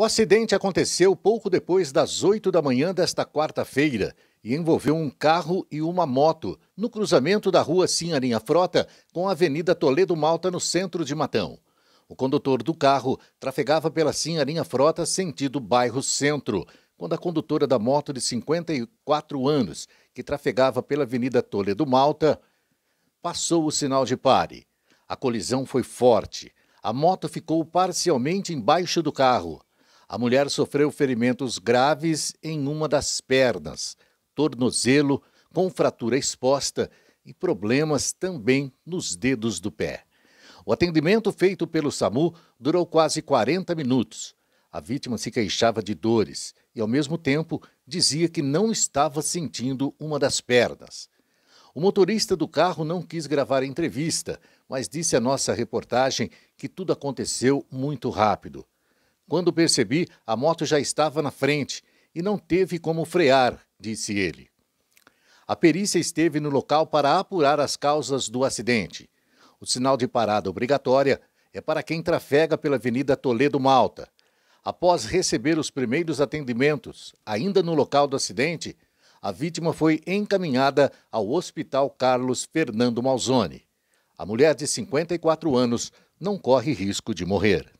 O acidente aconteceu pouco depois das 8 da manhã desta quarta-feira e envolveu um carro e uma moto no cruzamento da rua Sinharinha Frota com a Avenida Toledo Malta, no centro de Matão. O condutor do carro trafegava pela Sinharinha Frota sentido bairro Centro, quando a condutora da moto de 54 anos, que trafegava pela Avenida Toledo Malta, passou o sinal de pare. A colisão foi forte. A moto ficou parcialmente embaixo do carro a mulher sofreu ferimentos graves em uma das pernas, tornozelo, com fratura exposta e problemas também nos dedos do pé. O atendimento feito pelo SAMU durou quase 40 minutos. A vítima se queixava de dores e, ao mesmo tempo, dizia que não estava sentindo uma das pernas. O motorista do carro não quis gravar a entrevista, mas disse à nossa reportagem que tudo aconteceu muito rápido. Quando percebi, a moto já estava na frente e não teve como frear, disse ele. A perícia esteve no local para apurar as causas do acidente. O sinal de parada obrigatória é para quem trafega pela Avenida Toledo Malta. Após receber os primeiros atendimentos, ainda no local do acidente, a vítima foi encaminhada ao Hospital Carlos Fernando Malzone. A mulher de 54 anos não corre risco de morrer.